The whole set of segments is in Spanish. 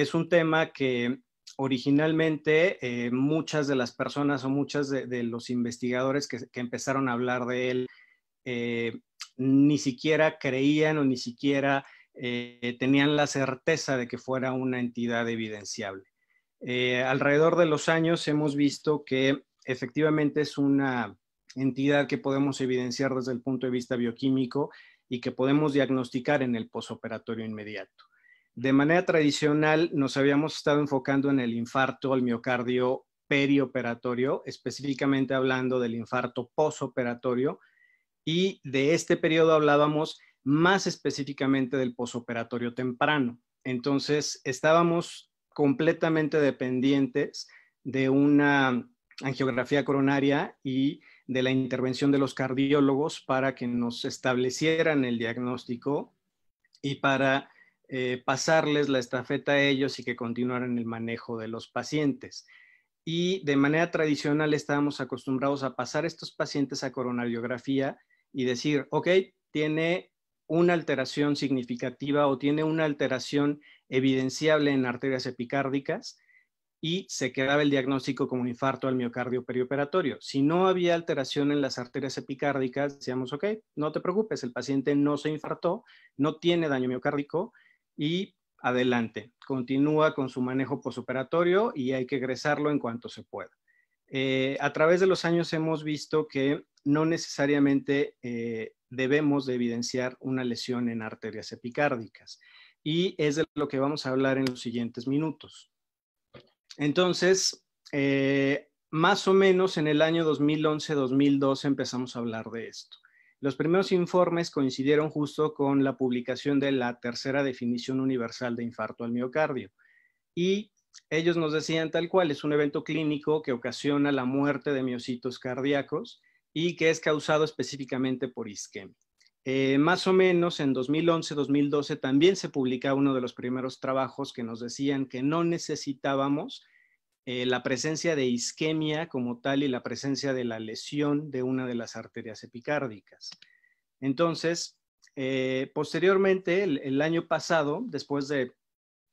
es un tema que originalmente eh, muchas de las personas o muchas de, los investigadores que, empezaron a hablar de él eh, ni siquiera creían o ni siquiera eh, tenían la certeza de que fuera una entidad evidenciable. alrededor de los años hemos visto que efectivamente es una entidad que podemos evidenciar desde el punto de vista bioquímico y que podemos diagnosticar en el posoperatorio inmediato. De manera tradicional, nos habíamos estado enfocando en el infarto al miocardio perioperatorio, específicamente hablando del infarto posoperatorio, y de este periodo hablábamos más específicamente del posoperatorio temprano. Entonces, estábamos completamente dependientes de una angiografía coronaria y de la intervención de los cardiólogos para que nos establecieran el diagnóstico y para eh, pasarles la estafeta a ellos y que continuaran el manejo de los pacientes. Y de manera tradicional estábamos acostumbrados a pasar estos pacientes a coronariografía y decir, ok, tiene una alteración significativa o tiene una alteración evidenciable en arterias epicárdicas y se quedaba el diagnóstico como infarto al miocardio perioperatorio. Si no había alteración en las arterias epicárdicas, decíamos, ok, no te preocupes, el paciente no se infartó, no tiene daño miocárdico y adelante, continúa con su manejo posoperatorio y hay que egresarlo en cuanto se pueda. Eh, a través de los años hemos visto que no necesariamente eh, debemos de evidenciar una lesión en arterias epicárdicas y es de lo que vamos a hablar en los siguientes minutos. Entonces, eh, más o menos en el año 2011-2012 empezamos a hablar de esto. Los primeros informes coincidieron justo con la publicación de la tercera definición universal de infarto al miocardio. Y ellos nos decían tal cual, es un evento clínico que ocasiona la muerte de miocitos cardíacos y que es causado específicamente por isquemia. Eh, más o menos en 2011-2012 también se publica uno de los primeros trabajos que nos decían que no necesitábamos eh, la presencia de isquemia como tal y la presencia de la lesión de una de las arterias epicárdicas. Entonces, eh, posteriormente, el, año pasado, después de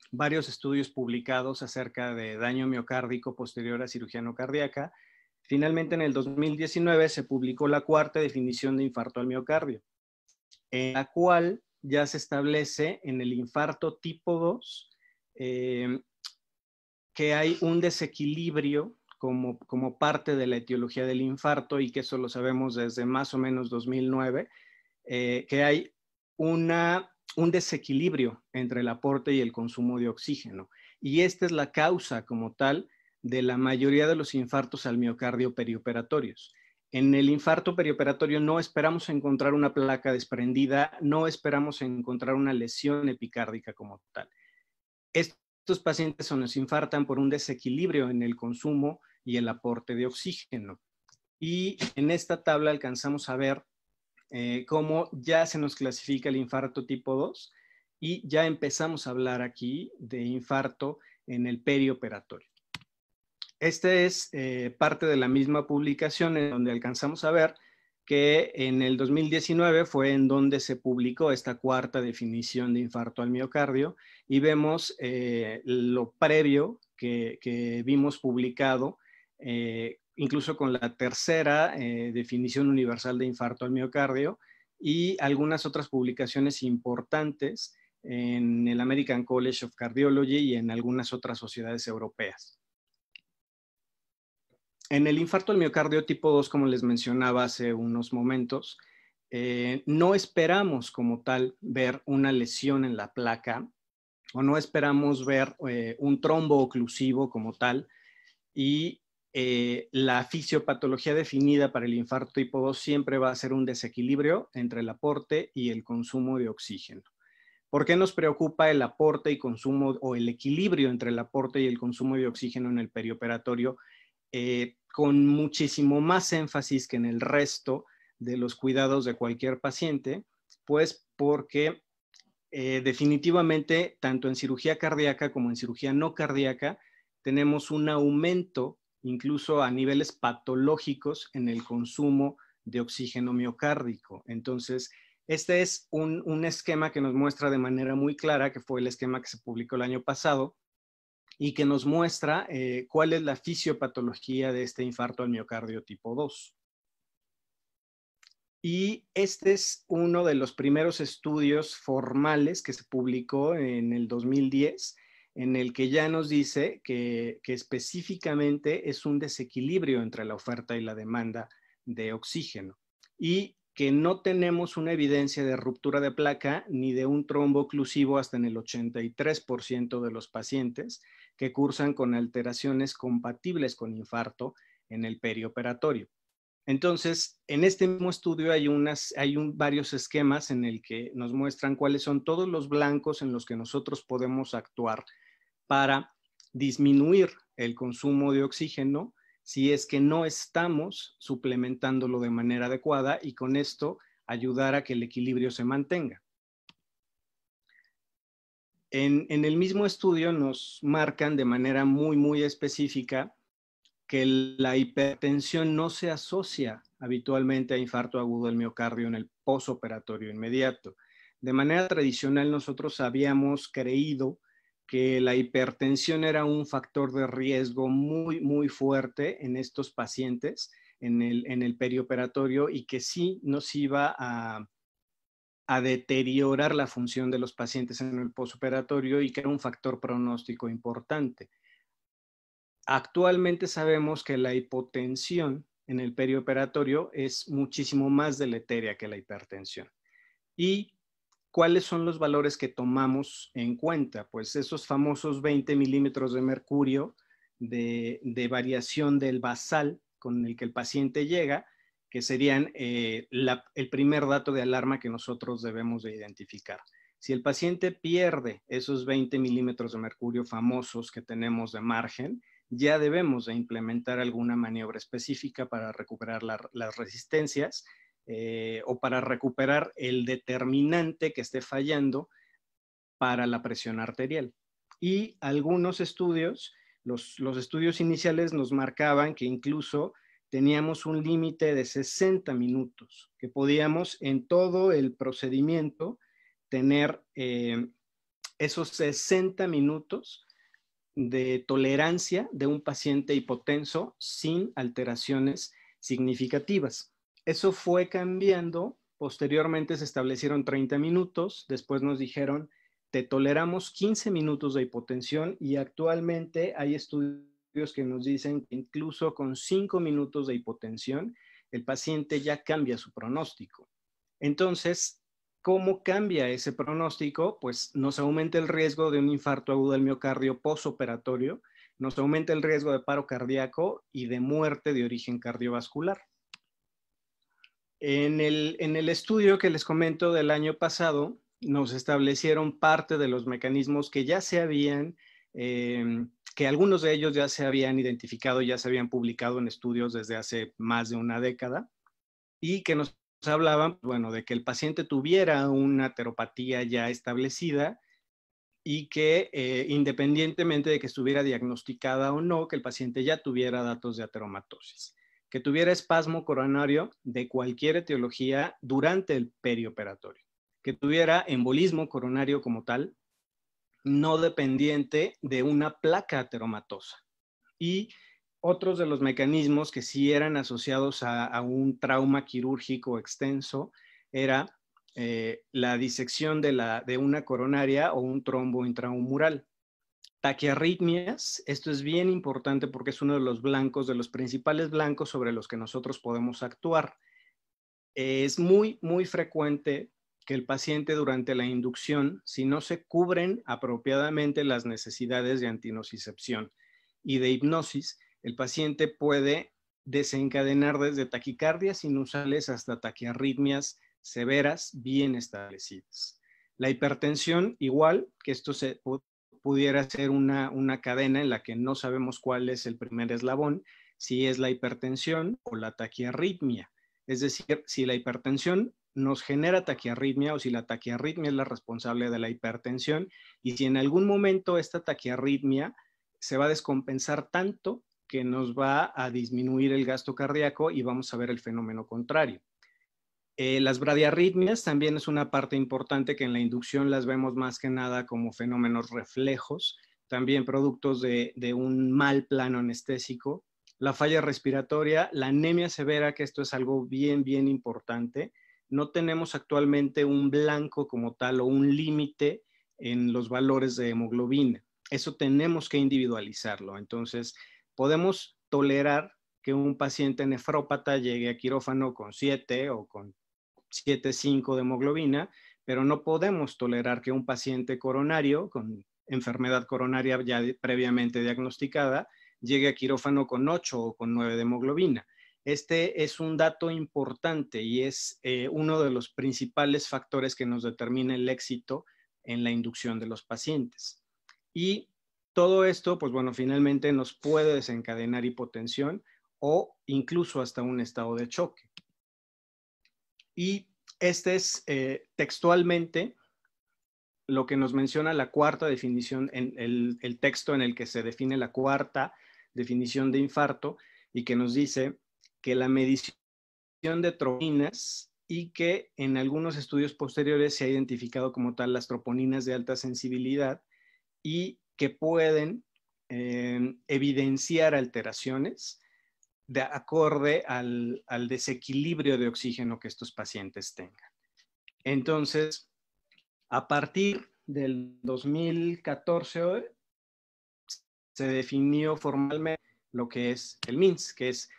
varios estudios publicados acerca de daño miocárdico posterior a cirugía no cardíaca, finalmente en el 2019 se publicó la cuarta definición de infarto al miocardio, en la cual ya se establece en el infarto tipo 2 eh, que hay un desequilibrio como, como parte de la etiología del infarto y que eso lo sabemos desde más o menos 2009, eh, que hay una, un desequilibrio entre el aporte y el consumo de oxígeno. Y esta es la causa como tal de la mayoría de los infartos al miocardio perioperatorios. En el infarto perioperatorio no esperamos encontrar una placa desprendida, no esperamos encontrar una lesión epicárdica como tal. Esto estos pacientes se nos infartan por un desequilibrio en el consumo y el aporte de oxígeno. Y en esta tabla alcanzamos a ver eh, cómo ya se nos clasifica el infarto tipo 2 y ya empezamos a hablar aquí de infarto en el perioperatorio. Esta es eh, parte de la misma publicación en donde alcanzamos a ver que en el 2019 fue en donde se publicó esta cuarta definición de infarto al miocardio y vemos eh, lo previo que, vimos publicado, eh, incluso con la tercera eh, definición universal de infarto al miocardio y algunas otras publicaciones importantes en el American College of Cardiology y en algunas otras sociedades europeas en el infarto del miocardio tipo 2, como les mencionaba hace unos momentos, eh, no esperamos como tal ver una lesión en la placa o no esperamos ver eh, un trombo oclusivo como tal y eh, la fisiopatología definida para el infarto tipo 2 siempre va a ser un desequilibrio entre el aporte y el consumo de oxígeno. ¿Por qué nos preocupa el aporte y consumo o el equilibrio entre el aporte y el consumo de oxígeno en el perioperatorio? con muchísimo más énfasis que en el resto de los cuidados de cualquier paciente, pues porque eh, definitivamente tanto en cirugía cardíaca como en cirugía no cardíaca tenemos un aumento incluso a niveles patológicos en el consumo de oxígeno miocárdico. Entonces, este es un esquema que nos muestra de manera muy clara, que fue el esquema que se publicó el año pasado, y que nos muestra eh, cuál es la fisiopatología de este infarto al miocardio tipo 2. Y este es uno de los primeros estudios formales que se publicó en el 2010, en el que ya nos dice que, que específicamente es un desequilibrio entre la oferta y la demanda de oxígeno y que no tenemos una evidencia de ruptura de placa ni de un trombo oclusivo hasta en el 83% de los pacientes que cursan con alteraciones compatibles con infarto en el perioperatorio. Entonces, en este mismo estudio hay, unas, hay varios esquemas en el que nos muestran cuáles son todos los blancos en los que nosotros podemos actuar para disminuir el consumo de oxígeno si es que no estamos suplementándolo de manera adecuada y con esto ayudar a que el equilibrio se mantenga. En, el mismo estudio nos marcan de manera muy, muy específica que la hipertensión no se asocia habitualmente a infarto agudo del miocardio en el posoperatorio inmediato. De manera tradicional nosotros habíamos creído que la hipertensión era un factor de riesgo muy, muy fuerte en estos pacientes en el, en el perioperatorio y que sí nos iba a, a deteriorar la función de los pacientes en el postoperatorio y que era un factor pronóstico importante. Actualmente sabemos que la hipotensión en el perioperatorio es muchísimo más deleteria que la hipertensión. ¿Y cuáles son los valores que tomamos en cuenta? Pues esos famosos 20 milímetros de mercurio de variación del basal con el que el paciente llega, que serían eh, el primer dato de alarma que nosotros debemos de identificar. Si el paciente pierde esos 20 milímetros de mercurio famosos que tenemos de margen, ya debemos de implementar alguna maniobra específica para recuperar las resistencias eh, o para recuperar el determinante que esté fallando para la presión arterial. Y algunos estudios, los estudios iniciales nos marcaban que incluso teníamos un límite de 60 minutos, que podíamos en todo el procedimiento tener eh, esos 60 minutos de tolerancia de un paciente hipotenso sin alteraciones significativas. Eso fue cambiando, posteriormente se establecieron 30 minutos, después nos dijeron, te toleramos 15 minutos de hipotensión y actualmente hay estudios que nos dicen que incluso con cinco minutos de hipotensión, el paciente ya cambia su pronóstico. Entonces, ¿cómo cambia ese pronóstico? Pues nos aumenta el riesgo de un infarto agudo del miocardio posoperatorio, nos aumenta el riesgo de paro cardíaco y de muerte de origen cardiovascular. En el, estudio que les comento del año pasado, nos establecieron parte de los mecanismos que ya se habían eh, que algunos de ellos ya se habían identificado, ya se habían publicado en estudios desde hace más de una década y que nos hablaban, bueno, de que el paciente tuviera una ateropatía ya establecida y que eh, independientemente de que estuviera diagnosticada o no, que el paciente ya tuviera datos de ateromatosis, que tuviera espasmo coronario de cualquier etiología durante el perioperatorio, que tuviera embolismo coronario como tal, no dependiente de una placa ateromatosa. Y otros de los mecanismos que sí eran asociados a, un trauma quirúrgico extenso era eh, la disección de, una coronaria o un trombo intramural. Taquiarritmias, esto es bien importante porque es uno de los blancos, de los principales blancos sobre los que nosotros podemos actuar. es muy, muy frecuente que el paciente durante la inducción, si no se cubren apropiadamente las necesidades de antinocicepción y de hipnosis, el paciente puede desencadenar desde taquicardias sinusales hasta taquiarritmias severas bien establecidas. La hipertensión, igual que esto se pudiera ser una, una cadena en la que no sabemos cuál es el primer eslabón, si es la hipertensión o la taquiarritmia. Es decir, si la hipertensión nos genera taquiarritmia o si la taquiarritmia es la responsable de la hipertensión y si en algún momento esta taquiarritmia se va a descompensar tanto que nos va a disminuir el gasto cardíaco y vamos a ver el fenómeno contrario. Eh, las bradiarritmias también es una parte importante que en la inducción las vemos más que nada como fenómenos reflejos, también productos de un mal plano anestésico, la falla respiratoria, la anemia severa, que esto es algo bien, bien importante no tenemos actualmente un blanco como tal o un límite en los valores de hemoglobina. Eso tenemos que individualizarlo. Entonces, podemos tolerar que un paciente nefrópata llegue a quirófano con 7 o con 7,5 de hemoglobina, pero no podemos tolerar que un paciente coronario con enfermedad coronaria ya previamente diagnosticada llegue a quirófano con 8 o con 9 de hemoglobina. Este es un dato importante y es eh, uno de los principales factores que nos determina el éxito en la inducción de los pacientes. Y todo esto, pues bueno, finalmente nos puede desencadenar hipotensión o incluso hasta un estado de choque. Y este es eh, textualmente lo que nos menciona la cuarta definición, el texto en el que se define la cuarta definición de infarto y que nos dice que la medición de troponinas y que en algunos estudios posteriores se ha identificado como tal las troponinas de alta sensibilidad y que pueden eh, evidenciar alteraciones de acorde al, al, desequilibrio de oxígeno que estos pacientes tengan. Entonces, a partir del 2014 se definió formalmente lo que es el MINS, que es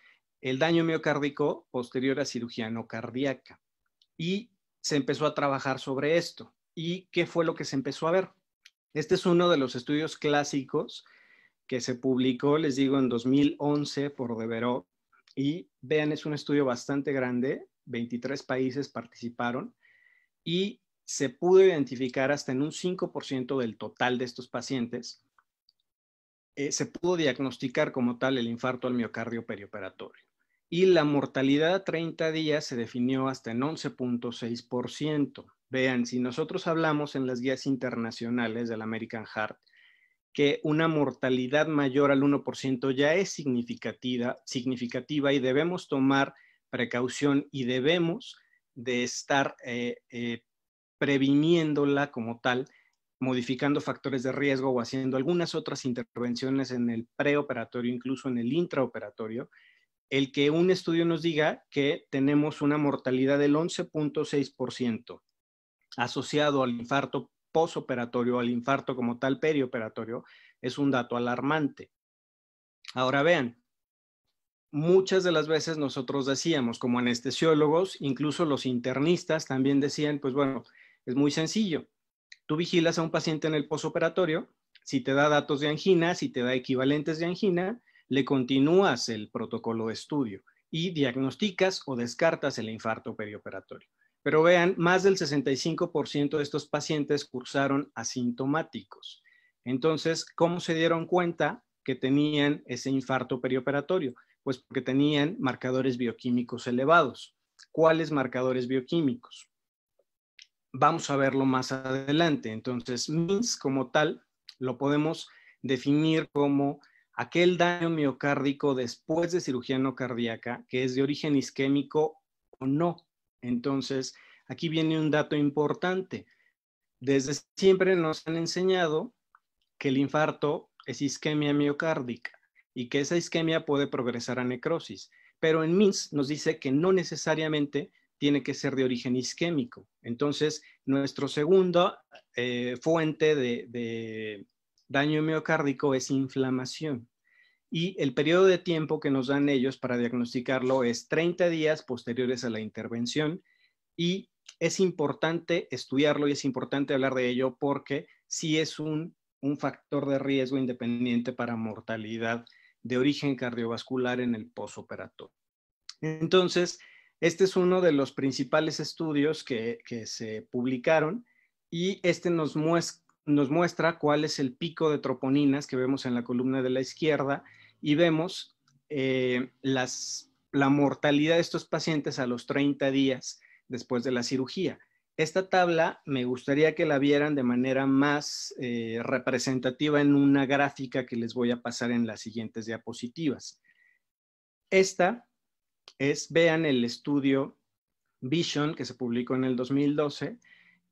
el daño miocárdico posterior a cirugía no cardíaca. Y se empezó a trabajar sobre esto. ¿Y qué fue lo que se empezó a ver? Este es uno de los estudios clásicos que se publicó, les digo, en 2011 por Devereux. Y vean, es un estudio bastante grande, 23 países participaron y se pudo identificar hasta en un 5% del total de estos pacientes eh, se pudo diagnosticar como tal el infarto al miocardio perioperatorio. Y la mortalidad a 30 días se definió hasta en 11.6%. Vean, si nosotros hablamos en las guías internacionales del American Heart, que una mortalidad mayor al 1% ya es significativa, significativa y debemos tomar precaución y debemos de estar eh, eh, previniéndola como tal modificando factores de riesgo o haciendo algunas otras intervenciones en el preoperatorio, incluso en el intraoperatorio, el que un estudio nos diga que tenemos una mortalidad del 11.6% asociado al infarto posoperatorio, al infarto como tal perioperatorio, es un dato alarmante. Ahora vean, muchas de las veces nosotros decíamos, como anestesiólogos, incluso los internistas también decían, pues bueno, es muy sencillo, Tú vigilas a un paciente en el posoperatorio, si te da datos de angina, si te da equivalentes de angina, le continúas el protocolo de estudio y diagnosticas o descartas el infarto perioperatorio. Pero vean, más del 65% de estos pacientes cursaron asintomáticos. Entonces, ¿cómo se dieron cuenta que tenían ese infarto perioperatorio? Pues porque tenían marcadores bioquímicos elevados. ¿Cuáles marcadores bioquímicos? vamos a verlo más adelante. Entonces, MINS como tal lo podemos definir como aquel daño miocárdico después de cirugía no cardíaca que es de origen isquémico o no. Entonces, aquí viene un dato importante. Desde siempre nos han enseñado que el infarto es isquemia miocárdica y que esa isquemia puede progresar a necrosis. Pero en MINS nos dice que no necesariamente tiene que ser de origen isquémico. Entonces, nuestro segundo eh, fuente de, daño miocárdico es inflamación. Y el periodo de tiempo que nos dan ellos para diagnosticarlo es 30 días posteriores a la intervención y es importante estudiarlo y es importante hablar de ello porque sí es un, un factor de riesgo independiente para mortalidad de origen cardiovascular en el posoperatorio. Entonces, este es uno de los principales estudios que, se publicaron y este nos, muestra cuál es el pico de troponinas que vemos en la columna de la izquierda y vemos eh, la mortalidad de estos pacientes a los 30 días después de la cirugía. Esta tabla me gustaría que la vieran de manera más eh, representativa en una gráfica que les voy a pasar en las siguientes diapositivas. Esta es vean el estudio Vision que se publicó en el 2012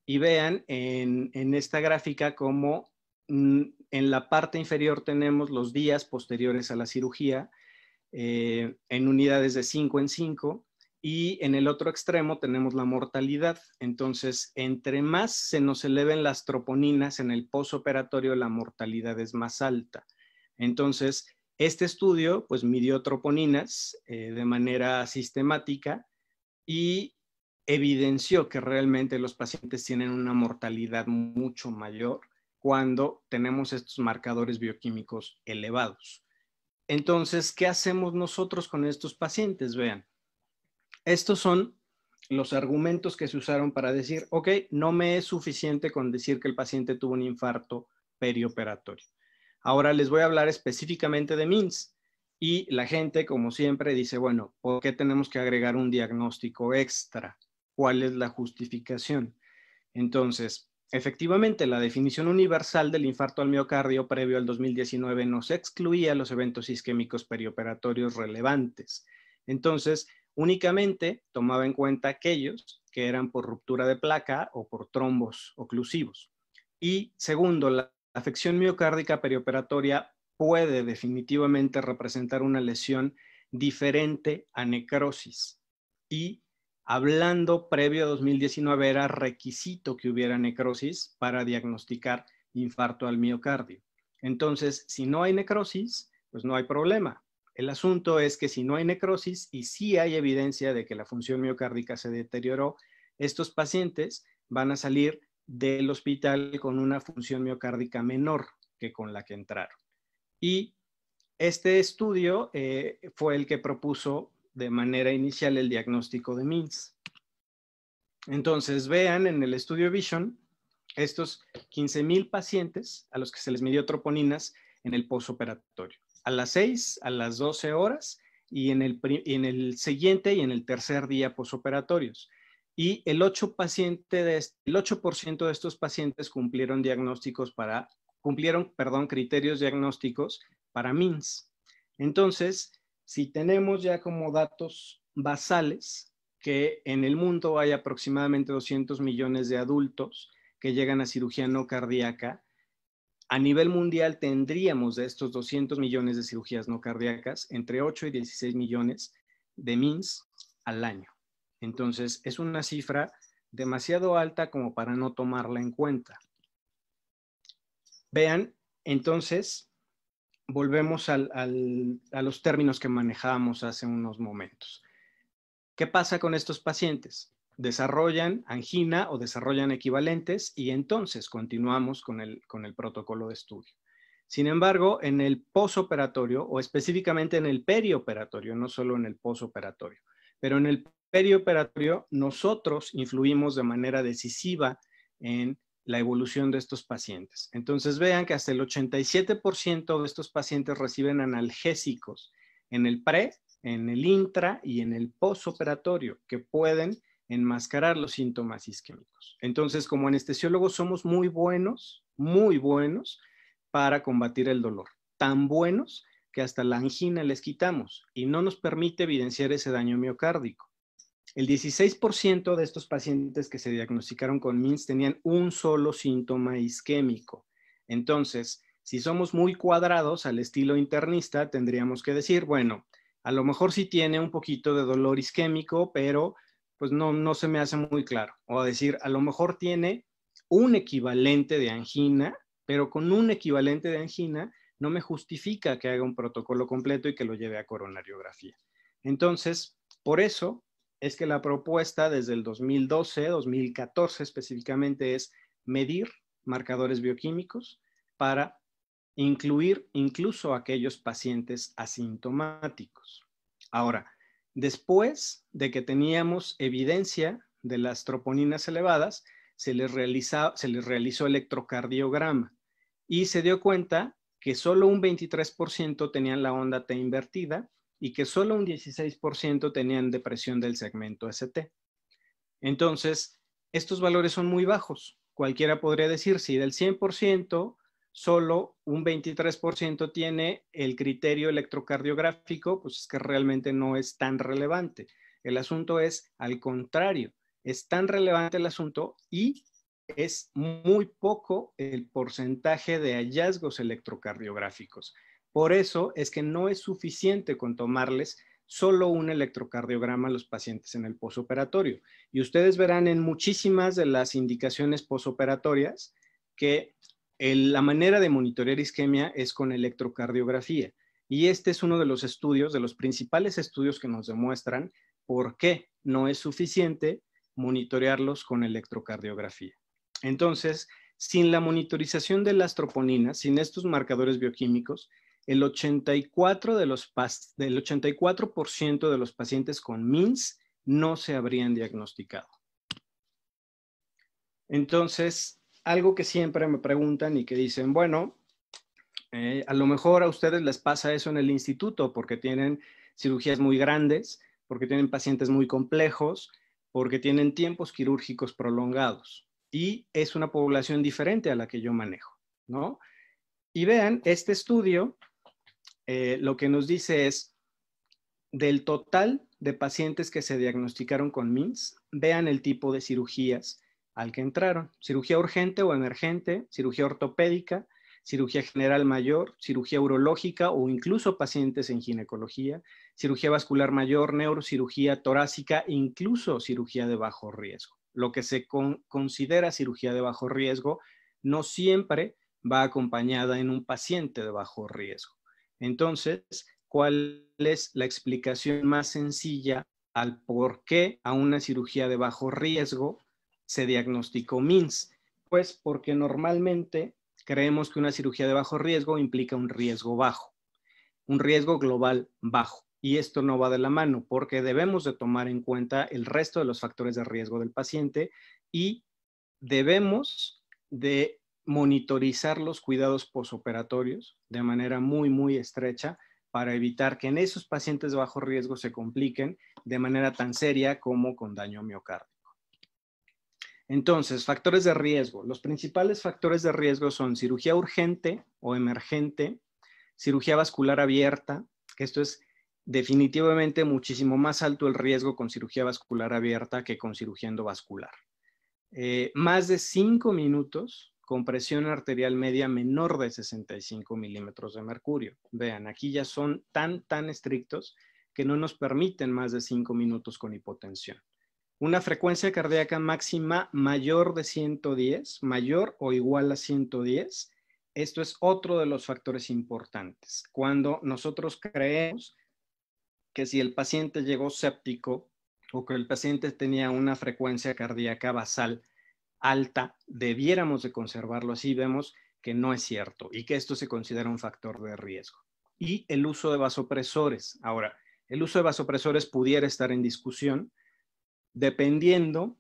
y vean en, esta gráfica cómo mm, en la parte inferior tenemos los días posteriores a la cirugía eh, en unidades de 5 en 5 y en el otro extremo tenemos la mortalidad. Entonces, entre más se nos eleven las troponinas en el posoperatorio, la mortalidad es más alta. Entonces, este estudio pues midió troponinas eh, de manera sistemática y evidenció que realmente los pacientes tienen una mortalidad mucho mayor cuando tenemos estos marcadores bioquímicos elevados. Entonces, ¿qué hacemos nosotros con estos pacientes? Vean, estos son los argumentos que se usaron para decir, ok, no me es suficiente con decir que el paciente tuvo un infarto perioperatorio. Ahora les voy a hablar específicamente de MINS. Y la gente, como siempre, dice, bueno, ¿por qué tenemos que agregar un diagnóstico extra? ¿Cuál es la justificación? Entonces, efectivamente, la definición universal del infarto al miocardio previo al 2019 nos excluía los eventos isquémicos perioperatorios relevantes. Entonces, únicamente tomaba en cuenta aquellos que eran por ruptura de placa o por trombos oclusivos. Y segundo, la la afección miocárdica perioperatoria puede definitivamente representar una lesión diferente a necrosis. Y hablando previo a 2019 era requisito que hubiera necrosis para diagnosticar infarto al miocardio. Entonces, si no hay necrosis, pues no hay problema. El asunto es que si no hay necrosis y si hay evidencia de que la función miocárdica se deterioró, estos pacientes van a salir del hospital con una función miocárdica menor que con la que entraron. Y este estudio eh, fue el que propuso de manera inicial el diagnóstico de MINS. Entonces, vean en el estudio Vision estos 15.000 pacientes a los que se les midió troponinas en el posoperatorio, a las 6, a las 12 horas y en el, y en el siguiente y en el tercer día posoperatorios y el 8%, paciente de, el de estos pacientes cumplieron diagnósticos para, cumplieron, perdón, criterios diagnósticos para MINS. Entonces, si tenemos ya como datos basales que en el mundo hay aproximadamente 200 millones de adultos que llegan a cirugía no cardíaca, a nivel mundial tendríamos de estos 200 millones de cirugías no cardíacas entre 8 y 16 millones de MINS al año. Entonces, es una cifra demasiado alta como para no tomarla en cuenta. Vean, entonces, volvemos a los términos que manejábamos hace unos momentos. ¿Qué pasa con estos pacientes? Desarrollan angina o desarrollan equivalentes y entonces continuamos con el, con el protocolo de estudio. Sin embargo, en el posoperatorio o específicamente en el perioperatorio, no solo en el posoperatorio, pero en el perioperatorio, nosotros influimos de manera decisiva en la evolución de estos pacientes. Entonces vean que hasta el 87% de estos pacientes reciben analgésicos en el pre, en el intra y en el postoperatorio que pueden enmascarar los síntomas isquémicos. Entonces, como anestesiólogos somos muy buenos, muy buenos para combatir el dolor, tan buenos que hasta la angina les quitamos y no nos permite evidenciar ese daño miocárdico. El 16% de estos pacientes que se diagnosticaron con MINS tenían un solo síntoma isquémico. Entonces, si somos muy cuadrados al estilo internista, tendríamos que decir, bueno, a lo mejor sí tiene un poquito de dolor isquémico, pero pues no, no se me hace muy claro. O decir, a lo mejor tiene un equivalente de angina, pero con un equivalente de angina no me justifica que haga un protocolo completo y que lo lleve a coronariografía. Entonces, por eso es que la propuesta desde el 2012, 2014 específicamente, es medir marcadores bioquímicos para incluir incluso aquellos pacientes asintomáticos. Ahora, después de que teníamos evidencia de las troponinas elevadas, se les, realizó electrocardiograma y se dio cuenta que solo un 23% tenían la onda T invertida y que solo un 16% tenían depresión del segmento ST. Entonces, estos valores son muy bajos. Cualquiera podría decir, si del 100%, solo un 23% tiene el criterio electrocardiográfico, pues es que realmente no es tan relevante. El asunto es al contrario, es tan relevante el asunto y es muy poco el porcentaje de hallazgos electrocardiográficos. Por eso es que no es suficiente con tomarles solo un electrocardiograma a los pacientes en el posoperatorio. Y ustedes verán en muchísimas de las indicaciones posoperatorias que la manera de monitorear isquemia es con electrocardiografía. Y este es uno de los estudios, de los principales estudios que nos demuestran por qué no es suficiente monitorearlos con electrocardiografía. Entonces, sin la monitorización de las troponinas, sin estos marcadores bioquímicos, el 84%, de los, del 84 de los pacientes con MINS no se habrían diagnosticado. Entonces, algo que siempre me preguntan y que dicen, bueno, eh, a lo mejor a ustedes les pasa eso en el instituto porque tienen cirugías muy grandes, porque tienen pacientes muy complejos, porque tienen tiempos quirúrgicos prolongados. Y es una población diferente a la que yo manejo, ¿no? Y vean, este estudio eh, lo que nos dice es, del total de pacientes que se diagnosticaron con MINS, vean el tipo de cirugías al que entraron. Cirugía urgente o emergente, cirugía ortopédica, cirugía general mayor, cirugía urológica o incluso pacientes en ginecología, cirugía vascular mayor, neurocirugía torácica, incluso cirugía de bajo riesgo. Lo que se considera cirugía de bajo riesgo no siempre va acompañada en un paciente de bajo riesgo. Entonces, ¿cuál es la explicación más sencilla al por qué a una cirugía de bajo riesgo se diagnosticó MINS? Pues porque normalmente creemos que una cirugía de bajo riesgo implica un riesgo bajo, un riesgo global bajo. Y esto no va de la mano porque debemos de tomar en cuenta el resto de los factores de riesgo del paciente y debemos de monitorizar los cuidados posoperatorios de manera muy, muy estrecha para evitar que en esos pacientes de bajo riesgo se compliquen de manera tan seria como con daño miocárdico. Entonces, factores de riesgo. Los principales factores de riesgo son cirugía urgente o emergente, cirugía vascular abierta, que esto es definitivamente muchísimo más alto el riesgo con cirugía vascular abierta que con cirugía endovascular. Eh, más de cinco minutos con presión arterial media menor de 65 milímetros de mercurio. Vean, aquí ya son tan, tan estrictos que no nos permiten más de 5 minutos con hipotensión. Una frecuencia cardíaca máxima mayor de 110, mayor o igual a 110. Esto es otro de los factores importantes. Cuando nosotros creemos que si el paciente llegó séptico o que el paciente tenía una frecuencia cardíaca basal alta, debiéramos de conservarlo así, vemos que no es cierto y que esto se considera un factor de riesgo. Y el uso de vasopresores. Ahora, el uso de vasopresores pudiera estar en discusión dependiendo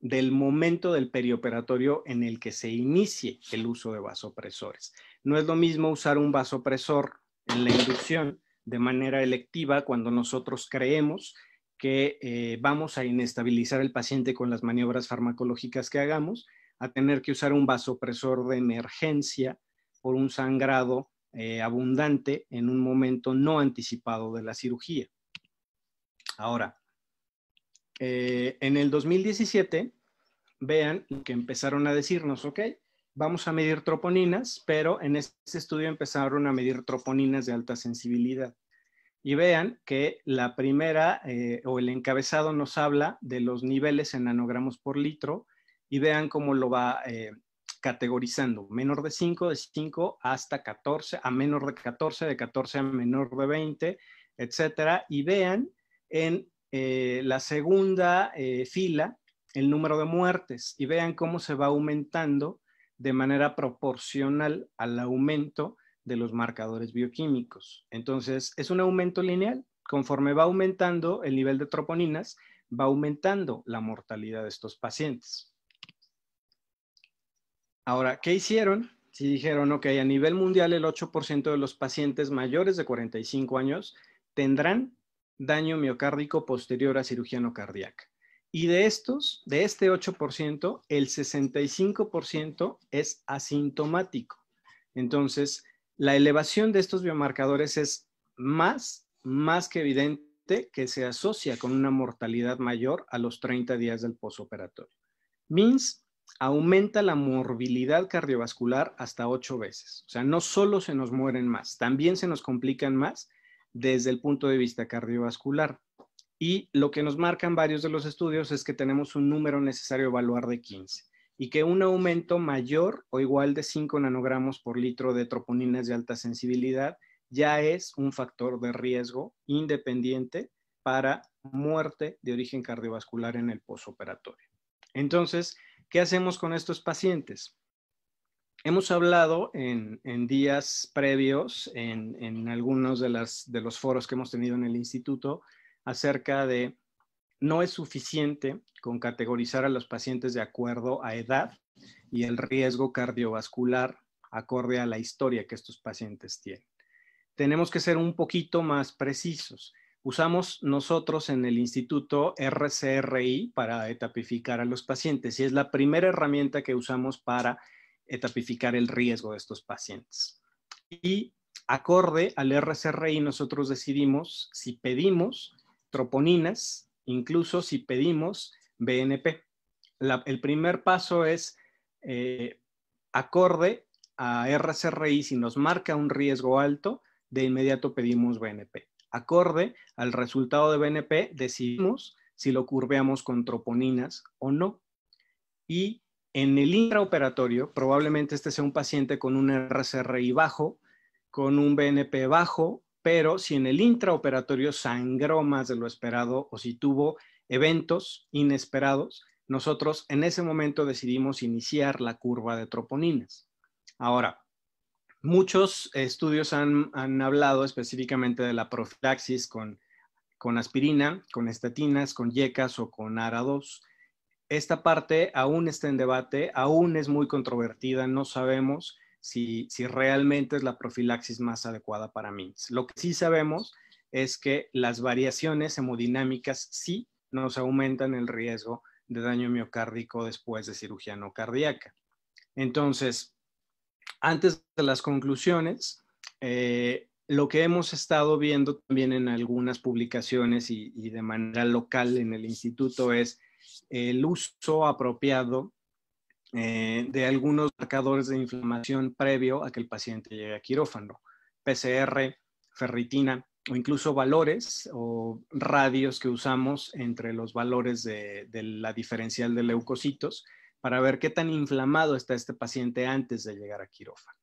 del momento del perioperatorio en el que se inicie el uso de vasopresores. No es lo mismo usar un vasopresor en la inducción de manera electiva cuando nosotros creemos que eh, vamos a inestabilizar el paciente con las maniobras farmacológicas que hagamos, a tener que usar un vasopresor de emergencia por un sangrado eh, abundante en un momento no anticipado de la cirugía. Ahora, eh, en el 2017, vean que empezaron a decirnos, ok, vamos a medir troponinas, pero en este estudio empezaron a medir troponinas de alta sensibilidad y vean que la primera eh, o el encabezado nos habla de los niveles en nanogramos por litro y vean cómo lo va eh, categorizando. Menor de 5, de 5 hasta 14, a menor de 14, de 14 a menor de 20, etc. Y vean en eh, la segunda fila el número de muertes y vean cómo se va aumentando de manera proporcional al aumento de los marcadores bioquímicos. Entonces, es un aumento lineal. Conforme va aumentando el nivel de troponinas, va aumentando la mortalidad de estos pacientes. Ahora, ¿qué hicieron? Si dijeron, ok, a nivel mundial el 8% de los pacientes mayores de 45 años tendrán daño miocárdico posterior a cirugía no cardíaca. Y de estos, de este 8%, el 65% es asintomático. Entonces, la elevación de estos biomarcadores es más, más que evidente que se asocia con una mortalidad mayor a los 30 días del posoperatorio. MINS aumenta la morbilidad cardiovascular hasta 8 veces. O sea, no solo se nos mueren más, también se nos complican más desde el punto de vista cardiovascular. Y lo que nos marcan varios de los estudios es que tenemos un número necesario evaluar de 15 y que un aumento mayor o igual de 5 nanogramos por litro de troponinas de alta sensibilidad ya es un factor de riesgo independiente para muerte de origen cardiovascular en el posoperatorio. Entonces, ¿qué hacemos con estos pacientes? Hemos hablado en, días previos, en, algunos de los foros que hemos tenido en el instituto, acerca de no es suficiente con categorizar a los pacientes de acuerdo a edad y el riesgo cardiovascular acorde a la historia que estos pacientes tienen. Tenemos que ser un poquito más precisos. Usamos nosotros en el instituto RCRI para etapificar a los pacientes y es la primera herramienta que usamos para etapificar el riesgo de estos pacientes. Y acorde al RCRI nosotros decidimos si pedimos troponinas incluso si pedimos BNP. el primer paso es eh, acorde a RCRI, si nos marca un riesgo alto, de inmediato pedimos BNP. Acorde al resultado de BNP, decidimos si lo curveamos con troponinas o no. Y en el intraoperatorio, probablemente este sea un paciente con un RCRI bajo, con un BNP bajo pero si en el intraoperatorio sangró más de lo esperado o si tuvo eventos inesperados, nosotros en ese momento decidimos iniciar la curva de troponinas. Ahora, muchos estudios han, hablado específicamente de la profilaxis con, aspirina, con estatinas, con yecas o con ARA2. Esta parte aún está en debate, aún es muy controvertida, no sabemos si, realmente es la profilaxis más adecuada para mí. Lo que sí sabemos es que las variaciones hemodinámicas sí nos aumentan el riesgo de daño miocárdico después de cirugía no cardíaca. Entonces, antes de las conclusiones, eh, lo que hemos estado viendo también en algunas publicaciones y de manera local en el instituto es el uso apropiado eh, de algunos marcadores de inflamación previo a que el paciente llegue a quirófano, PCR, ferritina o incluso valores o radios que usamos entre los valores de, de la diferencial de leucocitos para ver qué tan inflamado está este paciente antes de llegar a quirófano.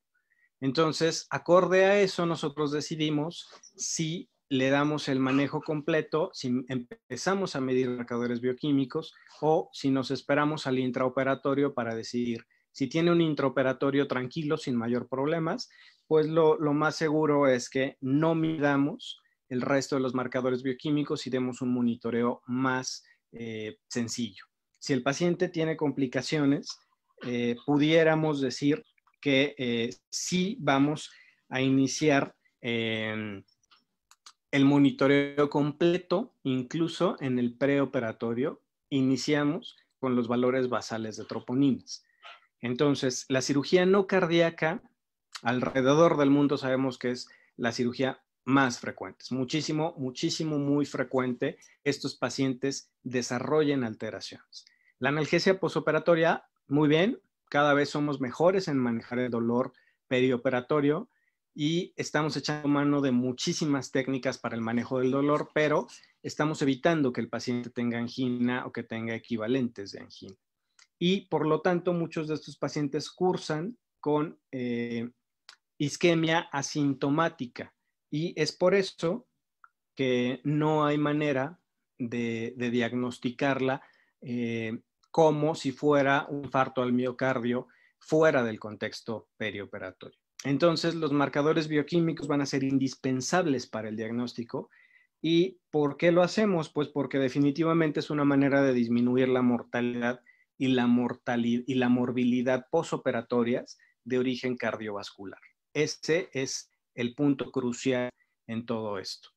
Entonces, acorde a eso, nosotros decidimos si le damos el manejo completo si empezamos a medir marcadores bioquímicos o si nos esperamos al intraoperatorio para decidir. Si tiene un intraoperatorio tranquilo, sin mayor problemas, pues lo, más seguro es que no midamos el resto de los marcadores bioquímicos y demos un monitoreo más eh, sencillo. Si el paciente tiene complicaciones, eh, pudiéramos decir que eh, sí vamos a iniciar em, el monitoreo completo, incluso en el preoperatorio, iniciamos con los valores basales de troponinas. Entonces, la cirugía no cardíaca, alrededor del mundo sabemos que es la cirugía más frecuente, muchísimo, muchísimo, muy frecuente estos pacientes desarrollen alteraciones. La analgesia posoperatoria, muy bien, cada vez somos mejores en manejar el dolor perioperatorio, y estamos echando mano de muchísimas técnicas para el manejo del dolor, pero estamos evitando que el paciente tenga angina o que tenga equivalentes de angina. Y por lo tanto, muchos de estos pacientes cursan con eh, isquemia asintomática. Y es por eso que no hay manera de, diagnosticarla eh, como si fuera un infarto al miocardio fuera del contexto perioperatorio. Entonces, los marcadores bioquímicos van a ser indispensables para el diagnóstico. ¿Y por qué lo hacemos? Pues porque definitivamente es una manera de disminuir la mortalidad y la, y la morbilidad posoperatorias de origen cardiovascular. Ese es el punto crucial en todo esto.